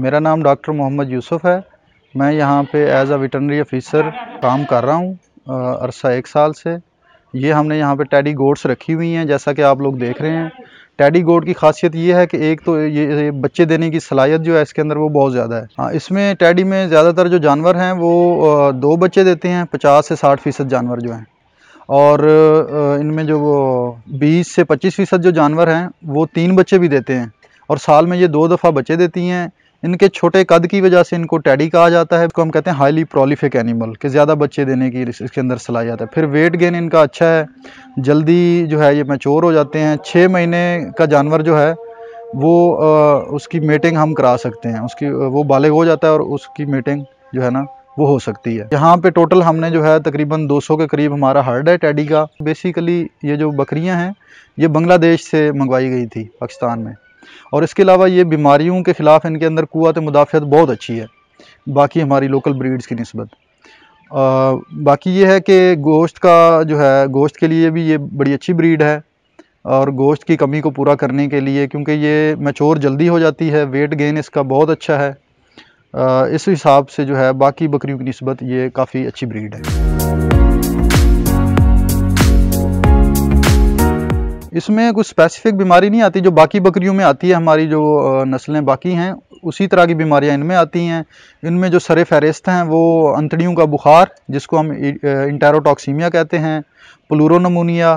मेरा नाम डॉक्टर मोहम्मद यूसुफ है मैं यहाँ पे एज़ अ वेटनरी ऑफिसर काम कर रहा हूँ अरसा एक साल से ये हमने यहाँ पे टैडी गोड्स रखी हुई हैं जैसा कि आप लोग देख रहे हैं टैडी गोड की खासियत ये है कि एक तो ये, बच्चे देने की सलाहियत जो है इसके अंदर वो बहुत ज़्यादा है हाँ इसमें टैडी में ज़्यादातर जो जानवर हैं वो दो बच्चे देते हैं पचास से साठ फ़ीसद जानवर जो हैं और इनमें जो बीस से पच्चीस फ़ीसद जो जानवर हैं वो तीन बच्चे भी देते हैं और साल में ये दो दफ़ा बच्चे देती हैं इनके छोटे कद की वजह से इनको टैडी कहा जाता है इसको हम कहते हैं हाईली प्रोलिफिक एनिमल कि ज़्यादा बच्चे देने की इसके अंदर सलाहियत है फिर वेट गेन इनका अच्छा है जल्दी जो है ये मैचोर हो जाते हैं छः महीने का जानवर जो है वो आ, उसकी मीटिंग हम करा सकते हैं उसकी वो बालिग हो जाता है और उसकी मीटिंग जो है ना वो हो सकती है यहाँ पे टोटल हमने जो है तकरीबन 200 के करीब हमारा हर्ड है टैडी का बेसिकली ये जो बकरियाँ हैं ये बांग्लादेश से मंगवाई गई थी पाकिस्तान में और इसके अलावा ये बीमारियों के ख़िलाफ़ इनके अंदर कुत मुदाफ़त बहुत अच्छी है बाकी हमारी लोकल ब्रीड्स की नस्बत बाकी ये है कि गोश्त का जो है गोश्त के लिए भी ये बड़ी अच्छी ब्रीड है और गोश्त की कमी को पूरा करने के लिए क्योंकि ये मैचोर जल्दी हो जाती है वेट गेन इसका बहुत अच्छा है आ, इस हिसाब से जो है बाकी बकरियों की नस्बत ये काफ़ी अच्छी ब्रीड है इसमें कुछ स्पेसिफिक बीमारी नहीं आती जो बाकी बकरियों में आती है हमारी जो नस्लें बाकी हैं उसी तरह की बीमारियां इनमें आती हैं इनमें जो सर फहरिस्त हैं वो अंतड़ियों का बुखार जिसको हम इंटेरोटॉक्सीमिया कहते हैं प्लूरोनमोनिया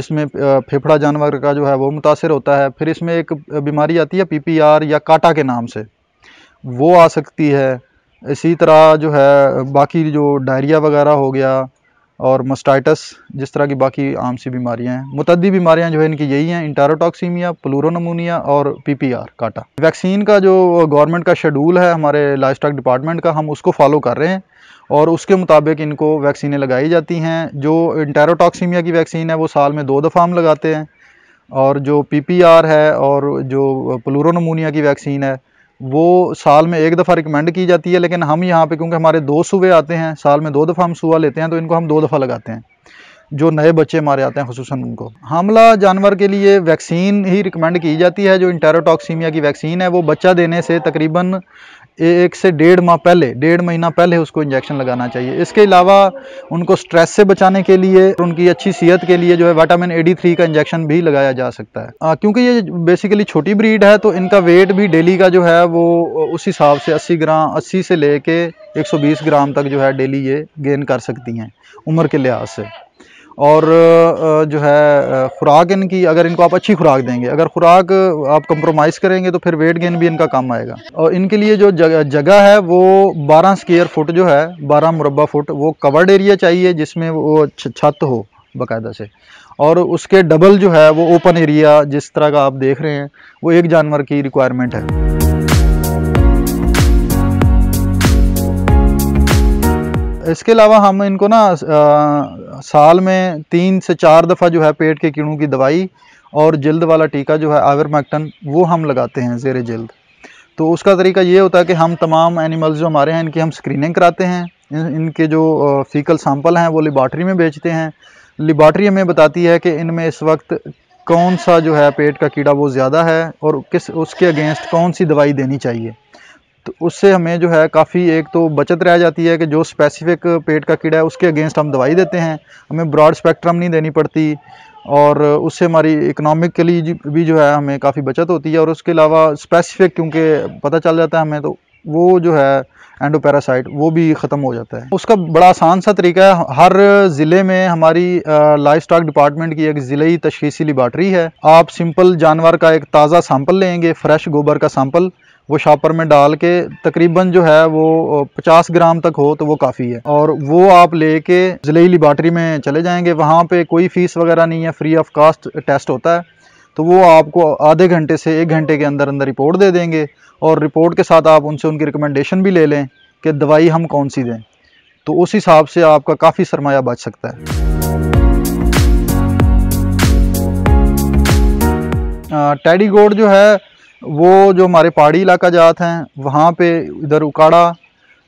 जिसमें फेफड़ा जानवर का जो है वो मुतासर होता है फिर इसमें एक बीमारी आती है पी या काटा के नाम से वो आ सकती है इसी तरह जो है बाकी जो डायरिया वगैरह हो गया और मोस्टाइटस जिस तरह की बाकी आम सी बीमारियाँ हैं मुतदी बीमारियाँ जो है इनकी यही हैं इंटारोटॉक्सीमिया प्लूरोनमोनिया और पीपीआर काटा वैक्सीन का जो गवर्नमेंट का शेड्यूल है हमारे लाइफ स्टाक डिपार्टमेंट का हम उसको फॉलो कर रहे हैं और उसके मुताबिक इनको वैक्सीने लगाई जाती हैं जो इंटारोटॉक्सीमिया की वैक्सीन है वो साल में दो दफ़ा हम लगाते हैं और जो आर है और जो प्लूरोनमोनिया की वैक्सीन है वो साल में एक दफ़ा रिकमेंड की जाती है लेकिन हम यहाँ पे क्योंकि हमारे दो सूबे आते हैं साल में दो दफ़ा हम सूबा लेते हैं तो इनको हम दो दफ़ा लगाते हैं जो नए बच्चे हमारे आते हैं खसूस उनको हमला जानवर के लिए वैक्सीन ही रिकमेंड की जाती है जो इंटेरोटॉक्सीमिया की वैक्सीन है वो बच्चा देने से तकरीबन एक से डेढ़ माह पहले डेढ़ महीना पहले उसको इंजेक्शन लगाना चाहिए इसके अलावा उनको स्ट्रेस से बचाने के लिए उनकी अच्छी सेहत के लिए जो है वाइटामिन ए डी थ्री का इंजेक्शन भी लगाया जा सकता है आ, क्योंकि ये बेसिकली छोटी ब्रीड है तो इनका वेट भी डेली का जो है वो उस हिसाब से अस्सी ग्राम अस्सी से ले कर 120 ग्राम तक जो है डेली ये गेन कर सकती हैं उम्र के लिहाज से और जो है खुराक इनकी अगर इनको आप अच्छी खुराक देंगे अगर खुराक आप कंप्रोमाइज़ करेंगे तो फिर वेट गेन भी इनका कम आएगा और इनके लिए जो जगह है वो 12 स्केयर फुट जो है 12 मुरबा फुट वो कवर्ड एरिया चाहिए जिसमें वो छत हो बाकायदा से और उसके डबल जो है वो ओपन एरिया जिस तरह का आप देख रहे हैं वो एक जानवर की रिक्वायरमेंट है इसके अलावा हम इनको ना आ, साल में तीन से चार दफ़ा जो है पेट के कीड़ों की दवाई और जल्द वाला टीका जो है आवर मैक्टन वो हम लगाते हैं जेर जल्द तो उसका तरीका ये होता है कि हम तमाम एनिमल्स जो हमारे हैं इनकी हम स्क्रीनिंग कराते हैं इन, इनके जो फीकल सैंपल हैं वो लिबार्ट्री में बेचते हैं लिबार्ट्री हमें बताती है कि इनमें इस वक्त कौन सा जो है पेट का कीड़ा वो ज़्यादा है और किस उसके अगेंस्ट कौन सी दवाई देनी चाहिए तो उससे हमें जो है काफ़ी एक तो बचत रह जाती है कि जो स्पेसिफिक पेट का कीड़ा है उसके अगेंस्ट हम दवाई देते हैं हमें ब्रॉड स्पेक्ट्रम नहीं देनी पड़ती और उससे हमारी इकोनॉमिकली भी जो है हमें काफ़ी बचत होती है और उसके अलावा स्पेसिफिक क्योंकि पता चल जाता है हमें तो वो जो है एंडोपैरासाइट वो भी ख़त्म हो जाता है उसका बड़ा आसान सा तरीका है हर ज़िले में हमारी लाइफ स्टॉक डिपार्टमेंट की एक ज़िलई तशीसी लिबार्ट्री है आप सिंपल जानवर का एक ताज़ा सैंपल लेंगे फ्रेश गोबर का सैंपल वो शॉपर में डाल के तकरीबन जो है वो 50 ग्राम तक हो तो वो काफ़ी है और वो आप लेके ज़िले लिबार्ट्री में चले जाएंगे वहाँ पे कोई फ़ीस वगैरह नहीं है फ्री ऑफ कास्ट टेस्ट होता है तो वो आपको आधे घंटे से एक घंटे के अंदर अंदर रिपोर्ट दे देंगे और रिपोर्ट के साथ आप उनसे उनकी रिकमेंडेशन भी ले लें कि दवाई हम कौन सी दें तो उस हिसाब से आपका काफ़ी सरमाया बच सकता है टैडी गोड जो है वो जो हमारे पहाड़ी इलाका जात हैं वहाँ पे इधर उकाड़ा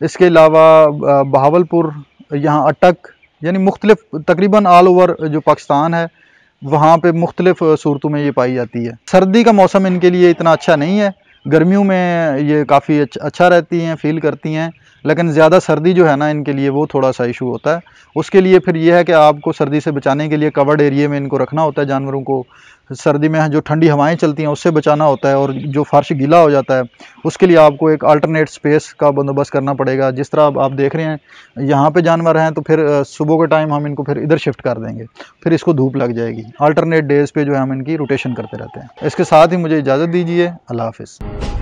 इसके अलावा बहावलपुर यहाँ अटक यानी मुख्तलिफ तकरीबन ऑल ओवर जो पाकिस्तान है वहाँ पे मुख्तलिफ सूरतों में ये पाई जाती है सर्दी का मौसम इनके लिए इतना अच्छा नहीं है गर्मियों में ये काफ़ी अच्छा रहती हैं फील करती हैं लेकिन ज़्यादा सर्दी जो है ना इनके लिए वो थोड़ा सा इशू होता है उसके लिए फिर ये है कि आपको सर्दी से बचाने के लिए कवर्ड एरिए में इनको रखना होता है जानवरों को सर्दी में जो ठंडी हवाएं चलती हैं उससे बचाना होता है और जो फर्श गीला हो जाता है उसके लिए आपको एक अल्टरनेट स्पेस का बंदोबस्त करना पड़ेगा जिस तरह आप देख रहे हैं यहाँ पे जानवर हैं तो फिर सुबह के टाइम हम इनको फिर इधर शिफ्ट कर देंगे फिर इसको धूप लग जाएगी अल्टरनेट डेज़ पे जो है हम इनकी रोटेशन करते रहते हैं इसके साथ ही मुझे इजाज़त दीजिए अल्लाह हाफिज़